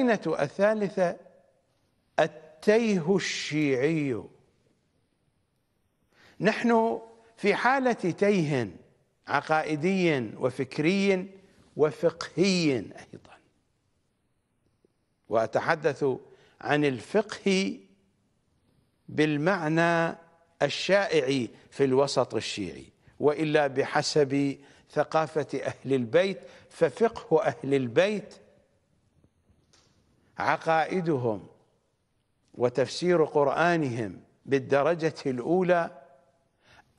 القرينة الثالثة التيه الشيعي نحن في حالة تيه عقائدي وفكري وفقهي أيضا وأتحدث عن الفقه بالمعنى الشائع في الوسط الشيعي وإلا بحسب ثقافة أهل البيت ففقه أهل البيت عقائدهم وتفسير قرآنهم بالدرجة الأولى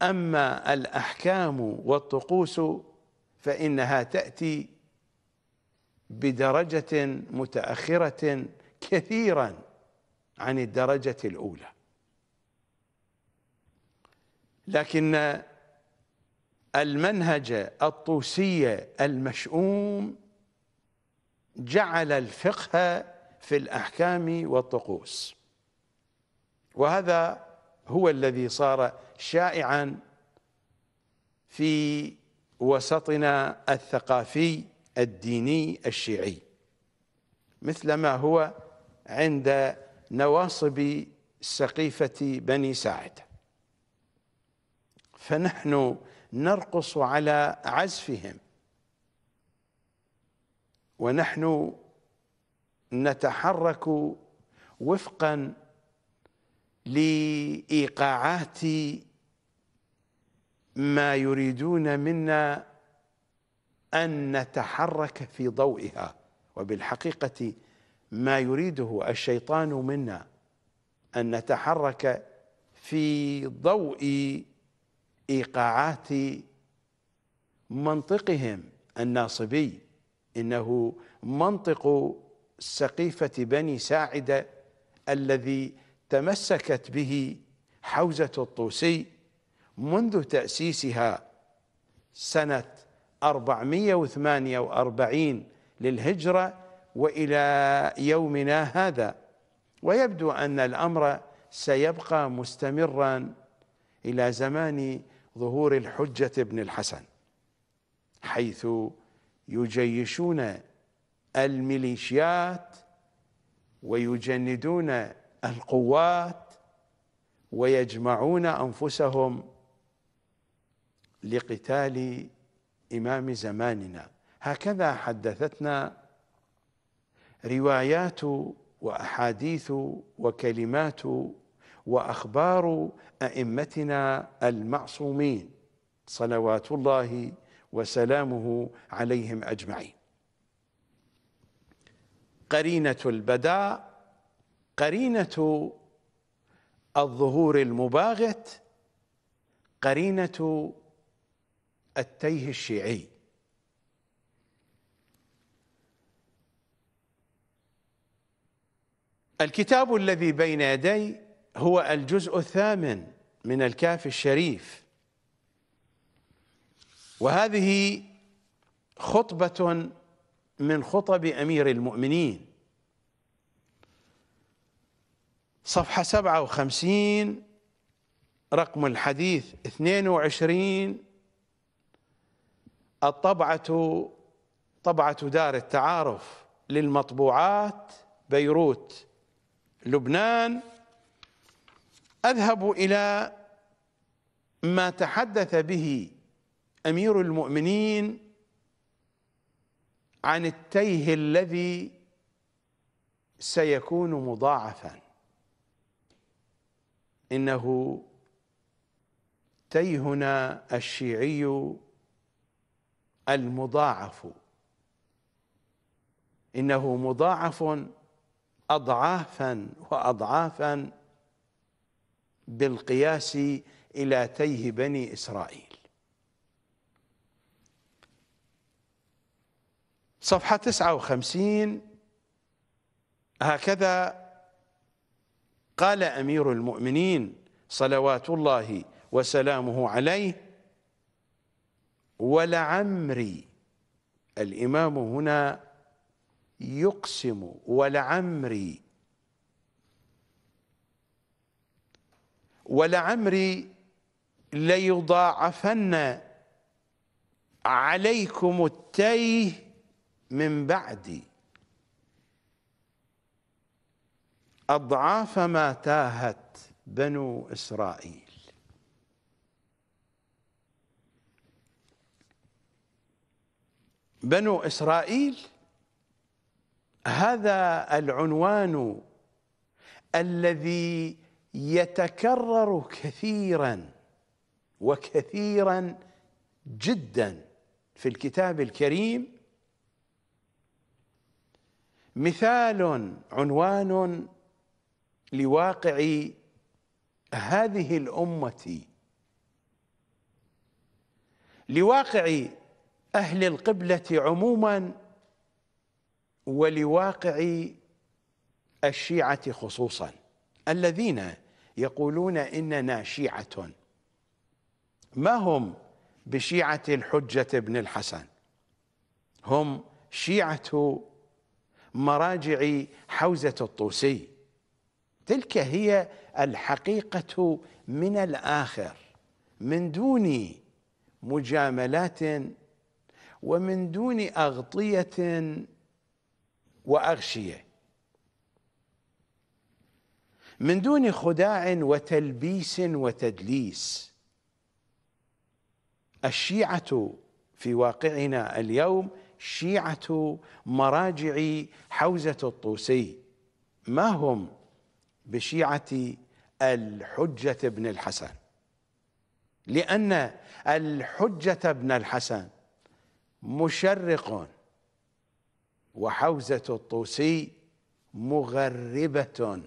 أما الأحكام والطقوس فإنها تأتي بدرجة متأخرة كثيرا عن الدرجة الأولى لكن المنهج الطوسي المشؤوم جعل الفقه في الأحكام والطقوس وهذا هو الذي صار شائعا في وسطنا الثقافي الديني الشيعي مثلما هو عند نواصب سقيفة بني ساعد فنحن نرقص على عزفهم ونحن نتحرك وفقا لايقاعات ما يريدون منا ان نتحرك في ضوئها وبالحقيقه ما يريده الشيطان منا ان نتحرك في ضوء ايقاعات منطقهم الناصبي انه منطق سقيفة بني ساعدة الذي تمسكت به حوزة الطوسي منذ تأسيسها سنة 448 للهجرة وإلى يومنا هذا ويبدو أن الأمر سيبقى مستمرا إلى زمان ظهور الحجة بن الحسن حيث يجيشون الميليشيات ويجندون القوات ويجمعون أنفسهم لقتال إمام زماننا هكذا حدثتنا روايات وأحاديث وكلمات وأخبار أئمتنا المعصومين صلوات الله وسلامه عليهم أجمعين قرينة البداء قرينة الظهور المباغت قرينة التيه الشيعي الكتاب الذي بين يدي هو الجزء الثامن من الكاف الشريف وهذه خطبة من خطب امير المؤمنين صفحه 57 رقم الحديث 22 الطبعه طبعه دار التعارف للمطبوعات بيروت لبنان اذهب الى ما تحدث به امير المؤمنين عن التيه الذي سيكون مضاعفا إنه تيهنا الشيعي المضاعف إنه مضاعف أضعافا وأضعافا بالقياس إلى تيه بني إسرائيل صفحة 59 هكذا قال أمير المؤمنين صلوات الله وسلامه عليه ولعمري الإمام هنا يقسم ولعمري ولعمري ليضاعفن عليكم التيه من بعدي أضعاف ما تاهت بنو إسرائيل بنو إسرائيل هذا العنوان الذي يتكرر كثيرا وكثيرا جدا في الكتاب الكريم مثال عنوان لواقع هذه الامه لواقع اهل القبله عموما ولواقع الشيعه خصوصا الذين يقولون اننا شيعه ما هم بشيعه الحجه بن الحسن هم شيعه مراجع حوزة الطوسي تلك هي الحقيقة من الآخر من دون مجاملات ومن دون أغطية وأغشية من دون خداع وتلبيس وتدليس الشيعة في واقعنا اليوم شيعة مراجع حوزة الطوسي ما هم بشيعة الحجة بن الحسن لأن الحجة بن الحسن مشرق وحوزة الطوسي مغربة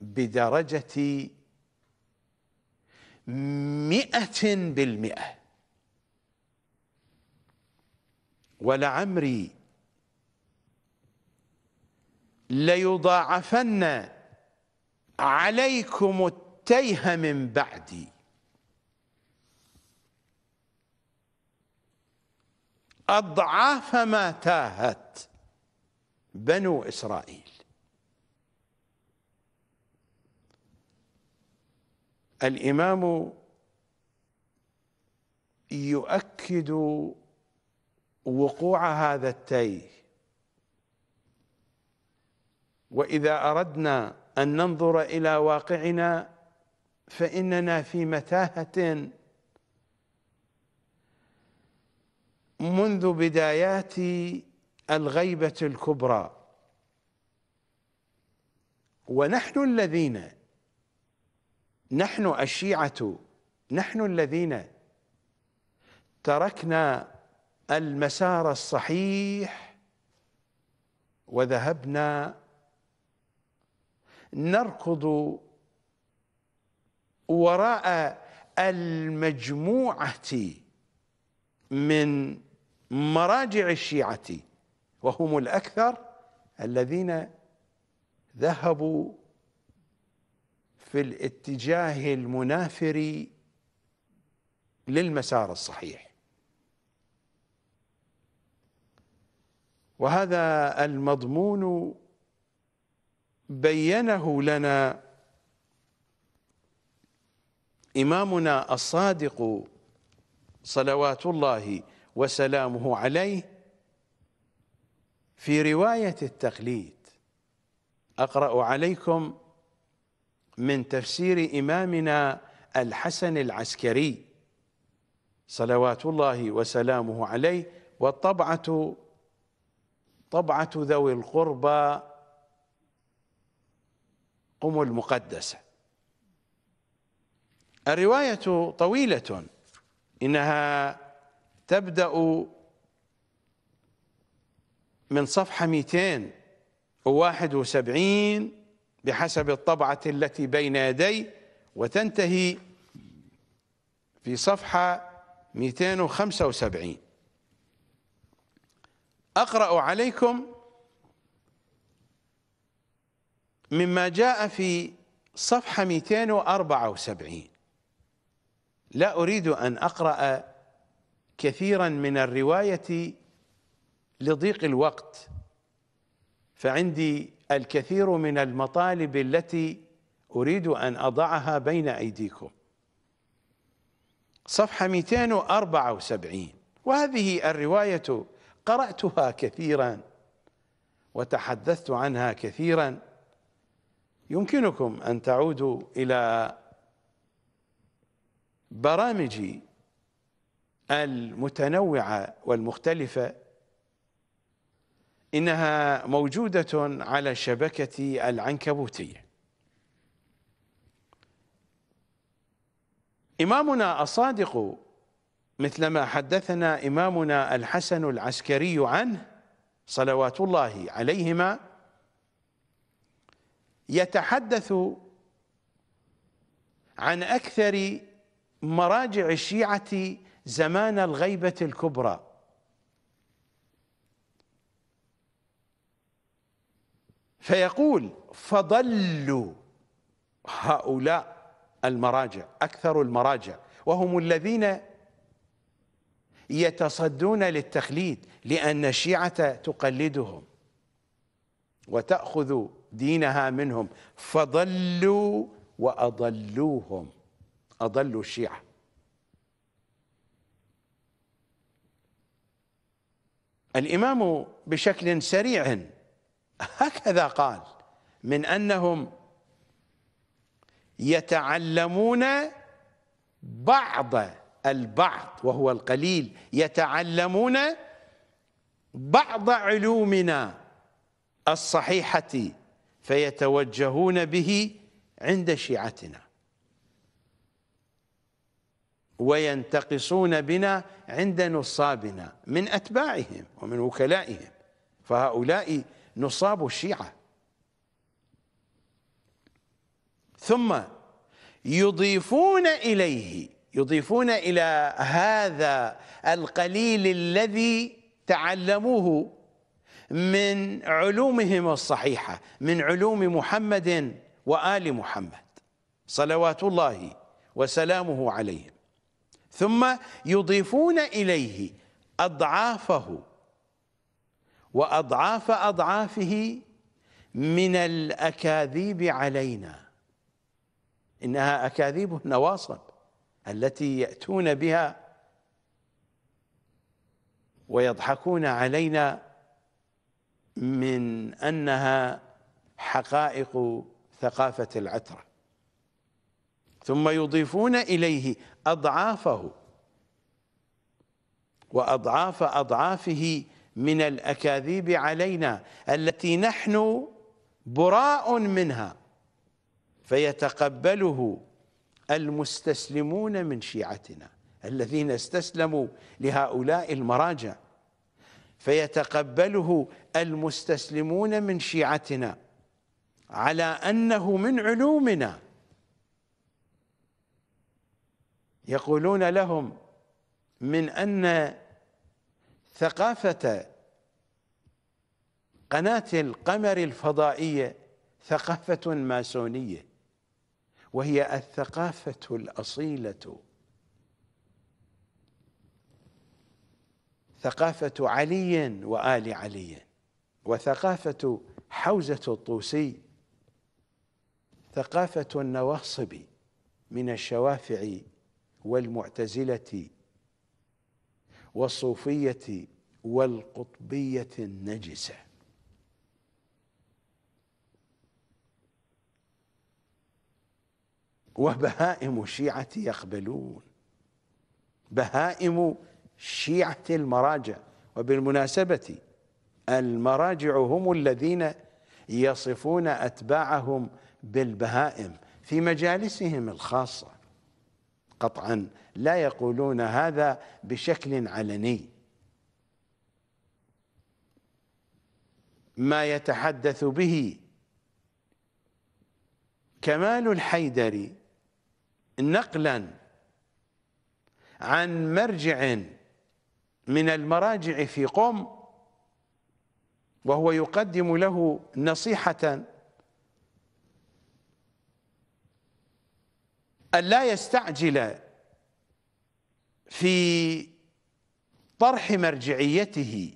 بدرجة مئة بالمئة ولعمري ليضاعفن عليكم التيه من بعدي أضعاف ما تاهت بنو إسرائيل الإمام يؤكد وقوع هذا التي واذا اردنا ان ننظر الى واقعنا فاننا في متاهه منذ بدايات الغيبه الكبرى ونحن الذين نحن الشيعه نحن الذين تركنا المسار الصحيح وذهبنا نركض وراء المجموعه من مراجع الشيعه وهم الاكثر الذين ذهبوا في الاتجاه المنافر للمسار الصحيح وهذا المضمون بينه لنا إمامنا الصادق صلوات الله وسلامه عليه في رواية التقليد أقرأ عليكم من تفسير إمامنا الحسن العسكري صلوات الله وسلامه عليه والطبعة طبعة ذوي القربى أم المقدسة الرواية طويلة إنها تبدأ من صفحة 271 بحسب الطبعة التي بين يدي وتنتهي في صفحة 275 أقرأ عليكم مما جاء في صفحة 274 لا أريد أن أقرأ كثيرا من الرواية لضيق الوقت فعندي الكثير من المطالب التي أريد أن أضعها بين أيديكم صفحة 274 وهذه الرواية قرأتها كثيرا وتحدثت عنها كثيرا يمكنكم أن تعودوا إلى برامجي المتنوعة والمختلفة إنها موجودة على شبكة العنكبوتية إمامنا الصادق مثلما حدثنا إمامنا الحسن العسكري عنه صلوات الله عليهما يتحدث عن أكثر مراجع الشيعة زمان الغيبة الكبرى فيقول فضلوا هؤلاء المراجع أكثر المراجع وهم الذين يتصدون للتخليد لأن الشيعة تقلدهم وتأخذ دينها منهم فضلوا وأضلوهم أضلوا الشيعة الإمام بشكل سريع هكذا قال من أنهم يتعلمون بعض البعض وهو القليل يتعلمون بعض علومنا الصحيحة فيتوجهون به عند شيعتنا وينتقصون بنا عند نصابنا من أتباعهم ومن وكلائهم فهؤلاء نصاب الشيعة ثم يضيفون إليه يضيفون إلى هذا القليل الذي تعلموه من علومهم الصحيحة من علوم محمد وآل محمد صلوات الله وسلامه عليهم ثم يضيفون إليه أضعافه وأضعاف أضعافه من الأكاذيب علينا إنها أكاذيب نواصل التي يأتون بها ويضحكون علينا من أنها حقائق ثقافة العترة ثم يضيفون إليه أضعافه وأضعاف أضعافه من الأكاذيب علينا التي نحن براء منها فيتقبله المستسلمون من شيعتنا الذين استسلموا لهؤلاء المراجع فيتقبله المستسلمون من شيعتنا على انه من علومنا يقولون لهم من ان ثقافه قناه القمر الفضائيه ثقافه ماسونيه وهي الثقافه الاصيله ثقافه علي وال علي وثقافه حوزه الطوسي ثقافه النواصب من الشوافع والمعتزله والصوفيه والقطبيه النجسه وبهائم الشيعة يقبلون بهائم شيعة المراجع وبالمناسبة المراجع هم الذين يصفون أتباعهم بالبهائم في مجالسهم الخاصة قطعا لا يقولون هذا بشكل علني ما يتحدث به كمال الحيدري نقلا عن مرجع من المراجع في قم وهو يقدم له نصيحة أن لا يستعجل في طرح مرجعيته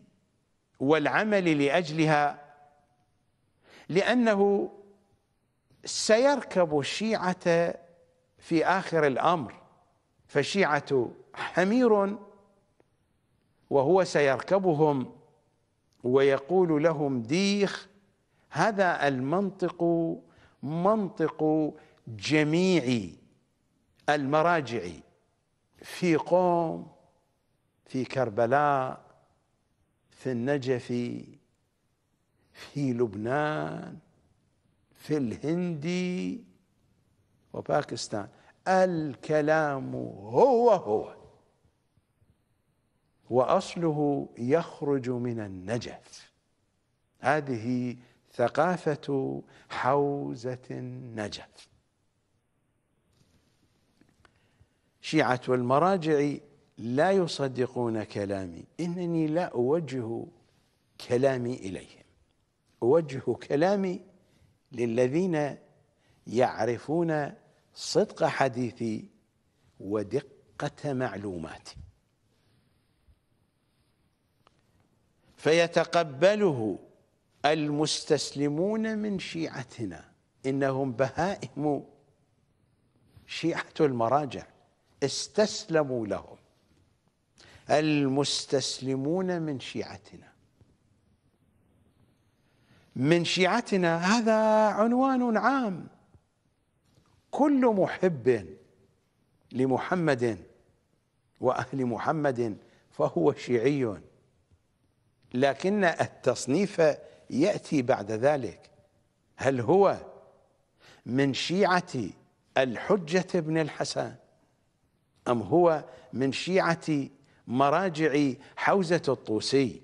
والعمل لأجلها لأنه سيركب الشيعة في آخر الأمر فشيعه حمير وهو سيركبهم ويقول لهم ديخ هذا المنطق منطق جميع المراجع في قوم في كربلاء في النجف في لبنان في الهندي وباكستان الكلام هو هو واصله يخرج من النجف هذه ثقافه حوزه النجف شيعه المراجع لا يصدقون كلامي انني لا اوجه كلامي اليهم اوجه كلامي للذين يعرفون صدق حديثي ودقة معلوماتي فيتقبله المستسلمون من شيعتنا إنهم بهائم شيعة المراجع استسلموا لهم المستسلمون من شيعتنا من شيعتنا هذا عنوان عام كل محب لمحمد واهل محمد فهو شيعي لكن التصنيف ياتي بعد ذلك هل هو من شيعه الحجه بن الحسن ام هو من شيعه مراجع حوزه الطوسي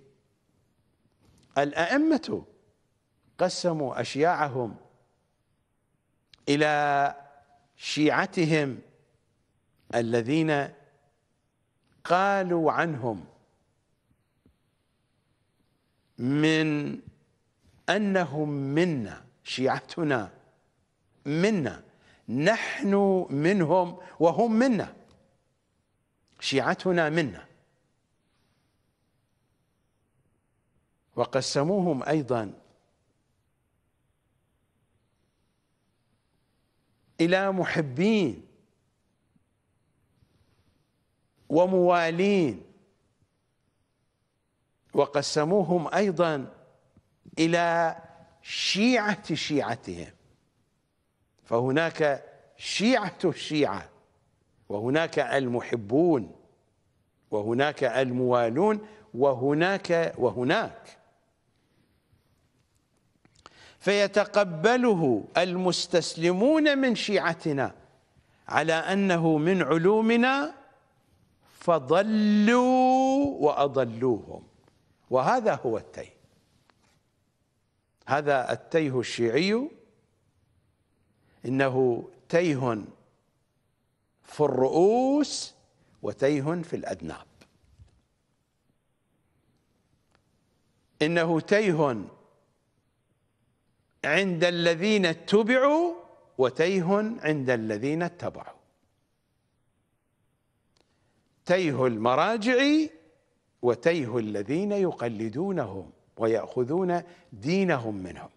الائمه قسموا اشياعهم الى شيعتهم الذين قالوا عنهم من انهم منا شيعتنا منا نحن منهم وهم منا شيعتنا منا وقسموهم ايضا إلى محبين وموالين وقسموهم أيضا إلى شيعة شيعتهم فهناك شيعة الشيعة وهناك المحبون وهناك الموالون وهناك وهناك فيتقبله المستسلمون من شيعتنا على أنه من علومنا فضلوا وأضلوهم وهذا هو التيه هذا التيه الشيعي إنه تيه في الرؤوس وتيه في الأذناب إنه تيه عند الذين اتبعوا وتيه عند الذين اتبعوا تيه المراجع وتيه الذين يقلدونهم ويأخذون دينهم منهم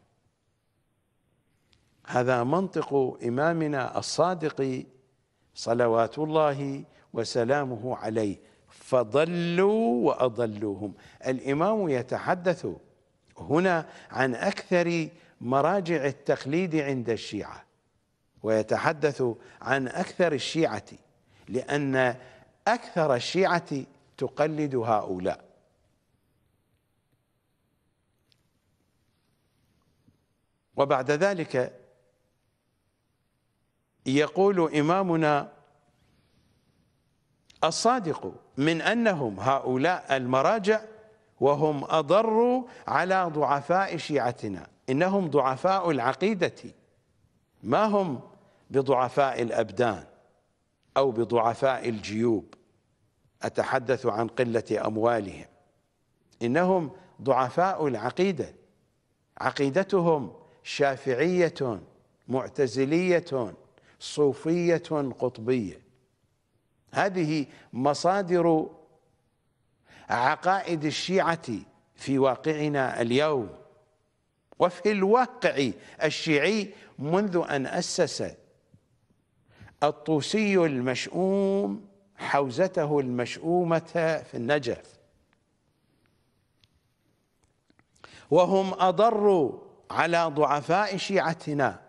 هذا منطق إمامنا الصادق صلوات الله وسلامه عليه فضلوا وأضلوهم الإمام يتحدث هنا عن أكثر مراجع التقليد عند الشيعة ويتحدث عن أكثر الشيعة لأن أكثر الشيعة تقلد هؤلاء وبعد ذلك يقول إمامنا الصادق من أنهم هؤلاء المراجع وهم أضروا على ضعفاء شيعتنا إنهم ضعفاء العقيدة ما هم بضعفاء الأبدان أو بضعفاء الجيوب أتحدث عن قلة أموالهم إنهم ضعفاء العقيدة عقيدتهم شافعية معتزلية صوفية قطبية هذه مصادر عقائد الشيعة في واقعنا اليوم وفي الواقع الشيعي منذ أن أسس الطوسي المشؤوم حوزته المشؤومة في النجف وهم أضروا على ضعفاء شيعتنا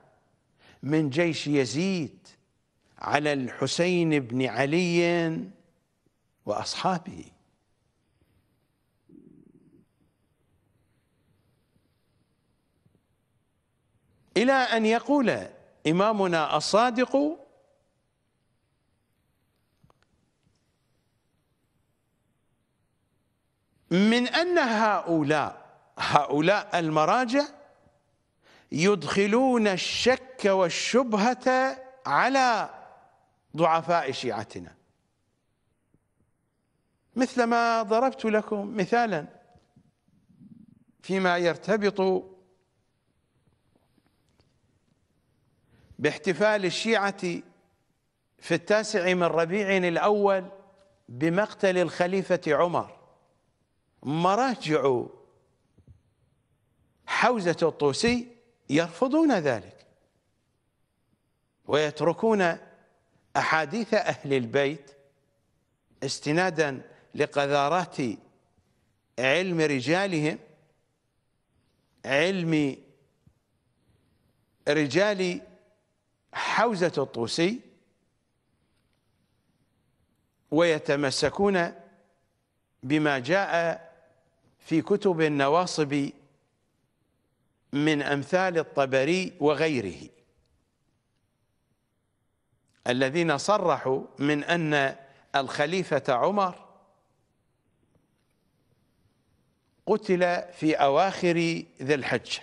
من جيش يزيد على الحسين بن علي وأصحابه إلى أن يقول إمامنا الصادق من أن هؤلاء هؤلاء المراجع يدخلون الشك والشبهة على ضعفاء شيعتنا مثلما ضربت لكم مثالا فيما يرتبط باحتفال الشيعة في التاسع من ربيع الأول بمقتل الخليفة عمر مراجع حوزة الطوسي يرفضون ذلك ويتركون أحاديث أهل البيت استنادا لقذارات علم رجالهم علم رجال حوزة الطوسي ويتمسكون بما جاء في كتب النواصب من أمثال الطبري وغيره الذين صرحوا من أن الخليفة عمر قتل في أواخر ذي الحجه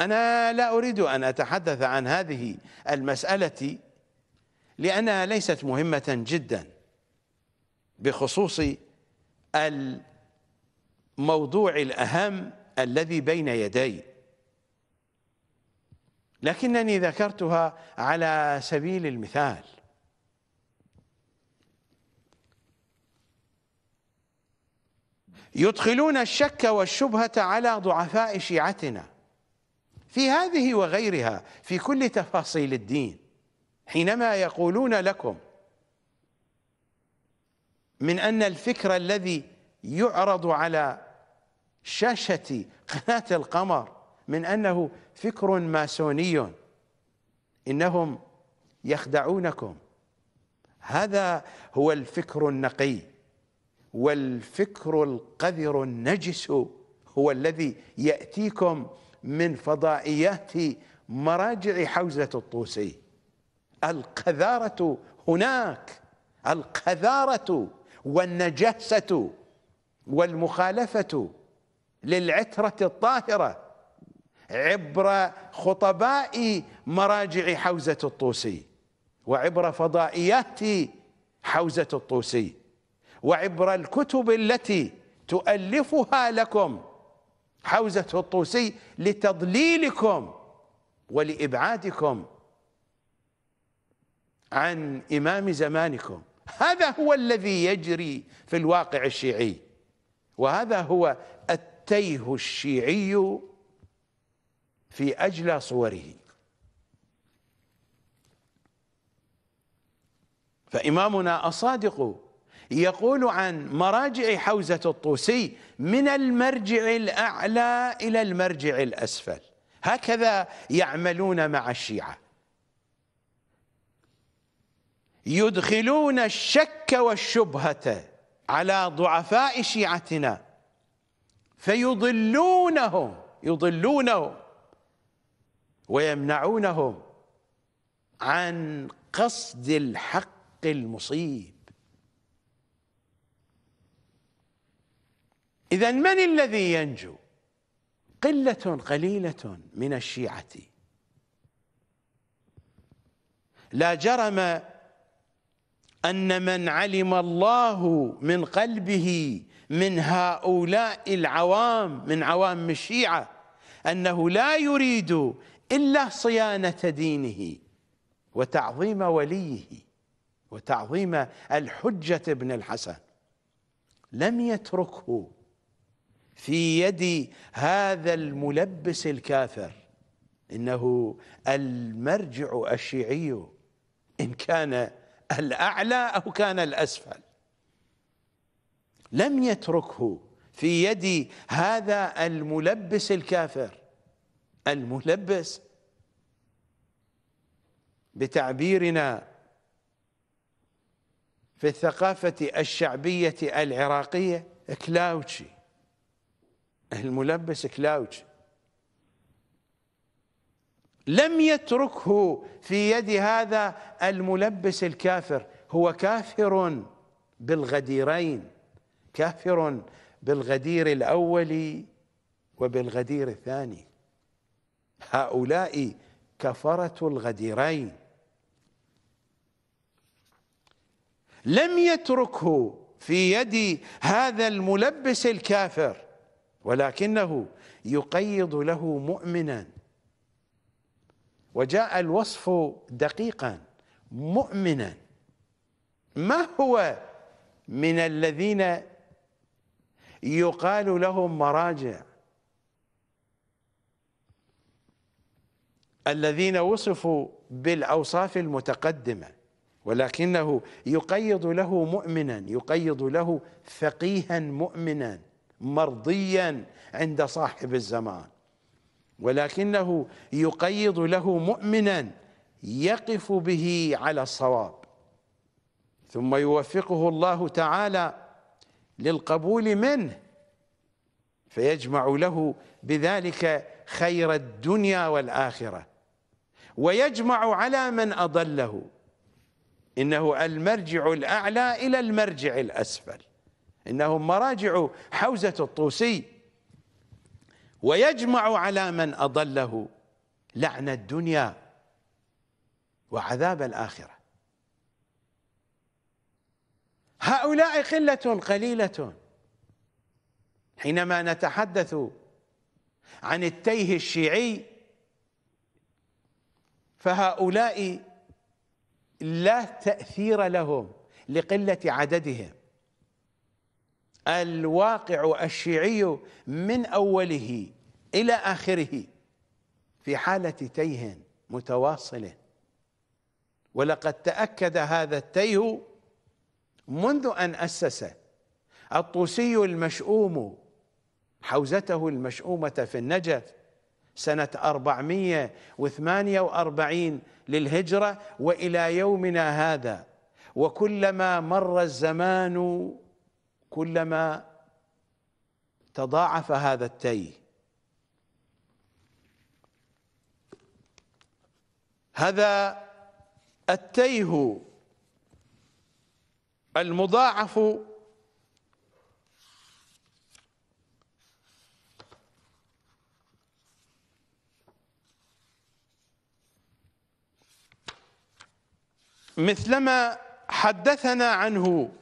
أنا لا أريد أن أتحدث عن هذه المسألة لأنها ليست مهمة جدا بخصوص الموضوع الأهم الذي بين يدي لكنني ذكرتها على سبيل المثال يدخلون الشك والشبهة على ضعفاء شيعتنا في هذه وغيرها في كل تفاصيل الدين حينما يقولون لكم من أن الفكر الذي يعرض على شاشة قناة القمر من أنه فكر ماسوني إنهم يخدعونكم هذا هو الفكر النقي والفكر القذر النجس هو الذي يأتيكم من فضائيات مراجع حوزة الطوسي القذارة هناك القذارة والنجاسة والمخالفة للعترة الطاهرة عبر خطباء مراجع حوزة الطوسي وعبر فضائيات حوزة الطوسي وعبر الكتب التي تؤلفها لكم حوزة الطوسي لتضليلكم ولإبعادكم عن إمام زمانكم هذا هو الذي يجري في الواقع الشيعي وهذا هو التيه الشيعي في أجلى صوره فإمامنا أصادق يقول عن مراجع حوزة الطوسي من المرجع الأعلى إلى المرجع الأسفل هكذا يعملون مع الشيعة يدخلون الشك والشبهة على ضعفاء شيعتنا فيضلونهم يضلونهم ويمنعونهم عن قصد الحق المصيب إذا من الذي ينجو قلة قليلة من الشيعة لا جرم أن من علم الله من قلبه من هؤلاء العوام من عوام الشيعة أنه لا يريد إلا صيانة دينه وتعظيم وليه وتعظيم الحجة ابن الحسن لم يتركه في يد هذا الملبس الكافر إنه المرجع الشيعي إن كان الأعلى أو كان الأسفل لم يتركه في يد هذا الملبس الكافر الملبس بتعبيرنا في الثقافة الشعبية العراقية كلاوتشي الملبس كلاوج لم يتركه في يد هذا الملبس الكافر هو كافر بالغديرين كافر بالغدير الأول وبالغدير الثاني هؤلاء كفرة الغديرين لم يتركه في يد هذا الملبس الكافر ولكنه يقيض له مؤمنا وجاء الوصف دقيقا مؤمنا ما هو من الذين يقال لهم مراجع الذين وصفوا بالاوصاف المتقدمه ولكنه يقيض له مؤمنا يقيض له فقيها مؤمنا مرضيا عند صاحب الزمان ولكنه يقيض له مؤمنا يقف به على الصواب ثم يوفقه الله تعالى للقبول منه فيجمع له بذلك خير الدنيا والآخرة ويجمع على من أضله إنه المرجع الأعلى إلى المرجع الأسفل إنهم مراجع حوزة الطوسي ويجمع على من أضله لعن الدنيا وعذاب الآخرة هؤلاء قلة قليلة حينما نتحدث عن التيه الشيعي فهؤلاء لا تأثير لهم لقلة عددهم الواقع الشيعي من أوله إلى آخره في حالة تيه متواصل ولقد تأكد هذا التيه منذ أن أسس الطوسي المشؤوم حوزته المشؤومة في النجف سنة 448 للهجرة وإلى يومنا هذا وكلما مر الزمان كلما تضاعف هذا التي هذا التيه المضاعف مثلما حدثنا عنه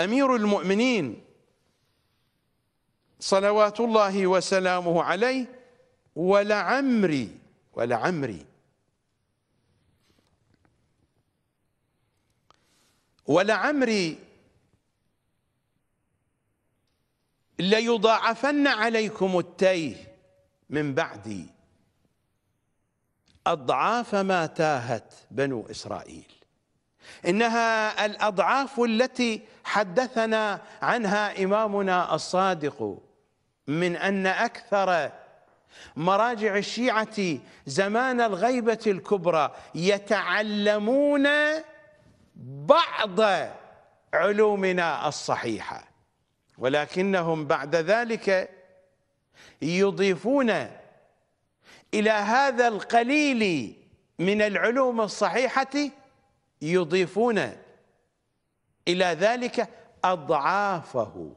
أمير المؤمنين صلوات الله وسلامه عليه ولعمري ولعمري ولعمري ليضاعفن عليكم التيه من بعدي أضعاف ما تاهت بنو إسرائيل انها الاضعاف التي حدثنا عنها امامنا الصادق من ان اكثر مراجع الشيعه زمان الغيبه الكبرى يتعلمون بعض علومنا الصحيحه ولكنهم بعد ذلك يضيفون الى هذا القليل من العلوم الصحيحه يضيفون إلى ذلك أضعافه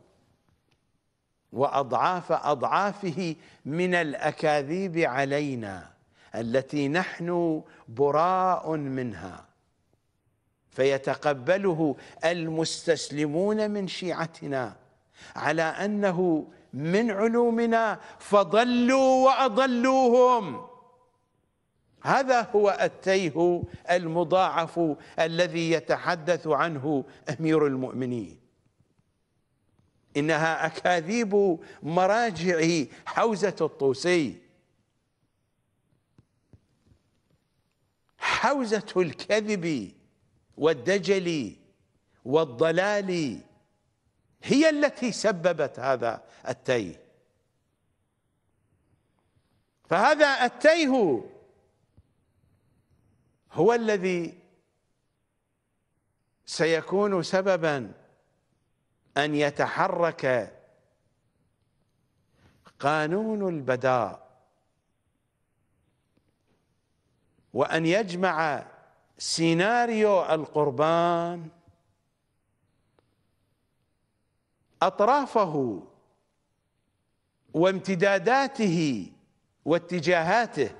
وأضعاف أضعافه من الأكاذيب علينا التي نحن براء منها فيتقبله المستسلمون من شيعتنا على أنه من علومنا فضلوا وأضلوهم هذا هو التيه المضاعف الذي يتحدث عنه امير المؤمنين انها اكاذيب مراجع حوزه الطوسي حوزه الكذب والدجل والضلال هي التي سببت هذا التيه فهذا التيه هو الذي سيكون سببا أن يتحرك قانون البداء وأن يجمع سيناريو القربان أطرافه وامتداداته واتجاهاته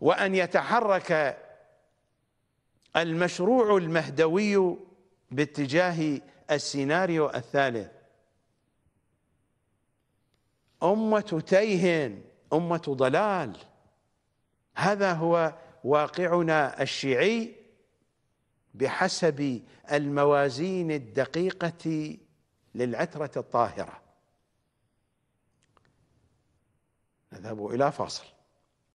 وأن يتحرك المشروع المهدوي باتجاه السيناريو الثالث أمة تيه أمة ضلال هذا هو واقعنا الشيعي بحسب الموازين الدقيقة للعترة الطاهرة نذهب إلى فاصل